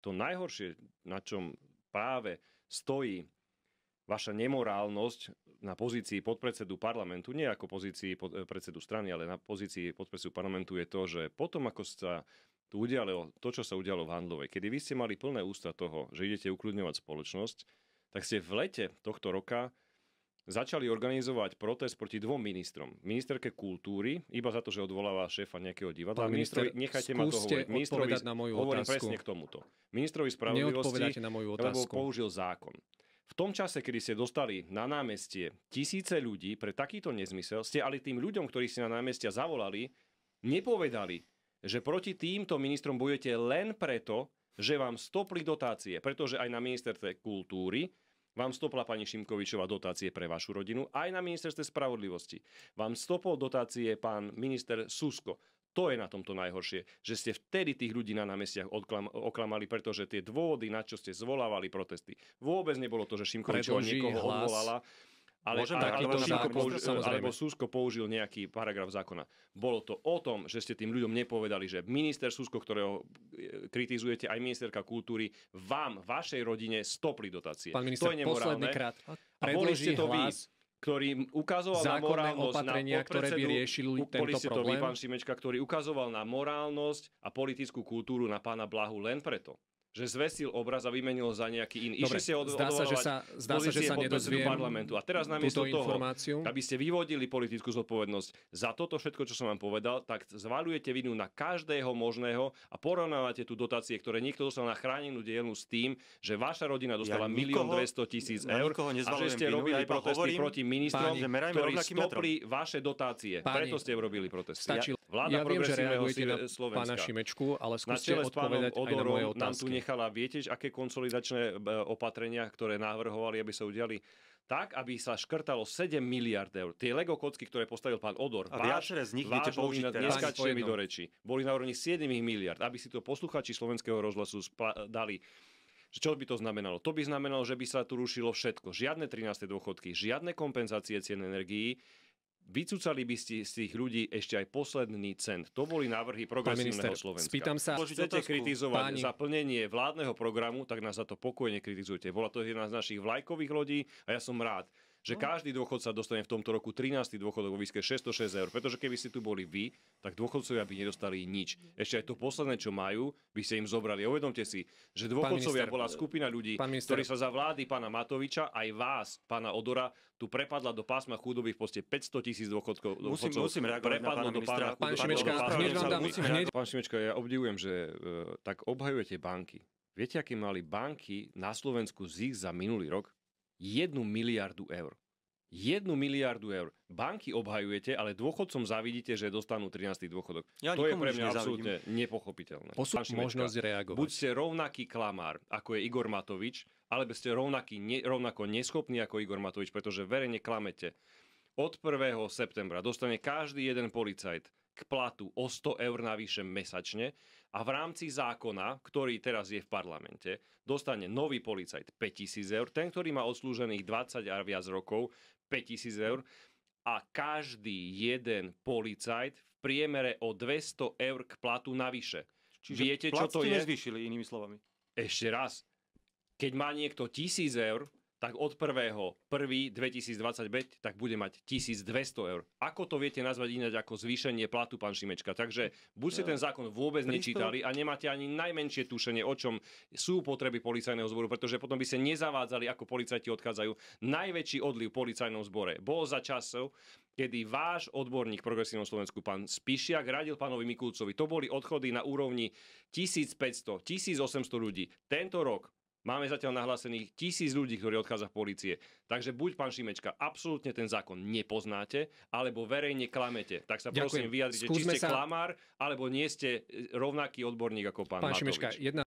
to najhoršie, na čom práve stojí vaša nemorálnosť na pozícii podpredsedu parlamentu, nie ako pozícii pod, eh, predsedu strany, ale na pozícii podpredsedu parlamentu je to, že potom ako sa tu udialo to, čo sa udialo v Handlovej, kedy vy ste mali plné ústa toho, že idete ukludňovať spoločnosť, tak ste v lete tohto roka začali organizovať protest proti dvom ministrom. Ministerke kultúry, iba za to, že odvoláva šéfa nejakého divadla. Pán minister, ministrovi, nechajte ma to hovoriť. Ministrovi, na moju hovorím otázku. presne k tomuto. Ministrovi spravodlivosti, na moju otázku. lebo použil zákon. V tom čase, kedy ste dostali na námestie tisíce ľudí pre takýto nezmysel, ste ale tým ľuďom, ktorí si na námestia zavolali, nepovedali, že proti týmto ministrom budete len preto, že vám stopli dotácie, pretože aj na ministerstve kultúry vám stopla pani Šimkovičová dotácie pre vašu rodinu aj na ministerstve spravodlivosti. Vám stopol dotácie pán minister Susko. To je na tomto najhoršie, že ste vtedy tých ľudí na námestiach odklam, oklamali, pretože tie dôvody, na čo ste zvolávali protesty, vôbec nebolo to, že Šimkovičová niekoho hlas. odvolala. Ale, Môžem ale, ale, Šimko použi- alebo Súsko použil nejaký paragraf zákona. Bolo to o tom, že ste tým ľuďom nepovedali, že minister Súsko, ktorého e, kritizujete, aj ministerka kultúry, vám, vašej rodine stopli dotácie. Pán minister, to je posledný krát. A boli ste to vy ktorý ukazoval na morálnosť opatrenia, na ktoré by riešili tento problém. ste to Vy, pán Šimečka, ktorý ukazoval na morálnosť a politickú kultúru na pána Blahu len preto, že zvesil obraz a vymenil za nejaký iný. Dobre, Išli ste od, zdá sa, že sa, zdá sa, že sa nedozviem parlamentu. A teraz namiesto toho, informáciu. aby ste vyvodili politickú zodpovednosť za toto všetko, čo som vám povedal, tak zvalujete vinu na každého možného a porovnávate tu dotácie, ktoré niekto dostal na chránenú dielnu s tým, že vaša rodina dostala ja milión 200 tisíc eur a že ste robili vinu, protesty hovorím, proti ministrom, páni, ktorí stopli metrom. vaše dotácie. Páni, Preto ste robili protesty. Stačilo. Vláda ja viem, že reagujete na e, Slovenska. pána Šimečku, ale skúste na odpovedať aj na moje otázky. Nám tu nechala, viete, aké konsolidačné e, opatrenia, ktoré navrhovali, aby sa udiali tak, aby sa škrtalo 7 miliard eur. Tie Lego kocky, ktoré postavil pán Odor, a váš, z nich váš použiť teraz. Neskačte mi do reči. Boli na úrovni 7 miliard, aby si to posluchači slovenského rozhlasu spla- dali čo by to znamenalo? To by znamenalo, že by sa tu rušilo všetko. Žiadne 13. dôchodky, žiadne kompenzácie cien energií, Vycúcali by ste z tých ľudí ešte aj posledný cent. To boli návrhy progresívneho Slovenska. Spýtam sa, Požiť chcete otázku, kritizovať páni. zaplnenie vládneho programu, tak nás za to pokojne kritizujte. Bola to jedna z našich vlajkových lodí a ja som rád, že no. každý dôchodca dostane v tomto roku 13. dôchodok vo výške 606 eur, pretože keby ste tu boli vy, tak dôchodcovia by nedostali nič. Ešte aj to posledné, čo majú, by ste im zobrali. uvedomte si, že dôchodcovia minister, bola skupina ľudí, ktorí sa za vlády pána Matoviča, aj vás, pána Odora, tu prepadla do pásma chudoby v poste 500 tisíc dôchodkov. Musím, musím reagovať na pána ministra. Pán Šimečka, pán Šimečka, ja obdivujem, že e, tak obhajujete banky. Viete, aké mali banky na Slovensku zisk za minulý rok? 1 miliardu eur. 1 miliardu eur. Banky obhajujete, ale dôchodcom zavidíte, že dostanú 13. dôchodok. Ja to je pre mňa absolútne nepochopiteľné. Posúď možnosť reagovať. Buď ste rovnaký klamár, ako je Igor Matovič, alebo ste rovnaký, ne, rovnako neschopný ako Igor Matovič, pretože verejne klamete. Od 1. septembra dostane každý jeden policajt k platu o 100 eur navyše mesačne a v rámci zákona, ktorý teraz je v parlamente, dostane nový policajt 5000 eur, ten, ktorý má odslúžených 20 a viac rokov, 5000 eur a každý jeden policajt v priemere o 200 eur k platu navyše. Čiže Viete, čo to je? nezvyšili inými slovami. Ešte raz. Keď má niekto 1000 eur, tak od 1.1.2025 tak bude mať 1200 eur. Ako to viete nazvať inak ako zvýšenie platu, pán Šimečka? Takže buď ste ten zákon vôbec nečítali a nemáte ani najmenšie tušenie, o čom sú potreby policajného zboru, pretože potom by ste nezavádzali, ako policajti odchádzajú. Najväčší odliv v policajnom zbore bol za časov, kedy váš odborník progresívnom Slovensku, pán Spišiak, radil pánovi Mikulcovi. To boli odchody na úrovni 1500, 1800 ľudí. Tento rok Máme zatiaľ nahlásených tisíc ľudí, ktorí odchádza v policie. Takže buď, pán Šimečka, absolútne ten zákon nepoznáte, alebo verejne klamete. Tak sa Ďakujem. prosím vyjadrite, Skúsme či ste sa... klamár, alebo nie ste e, rovnaký odborník ako pán Pán Matovič. Šimečka, jedna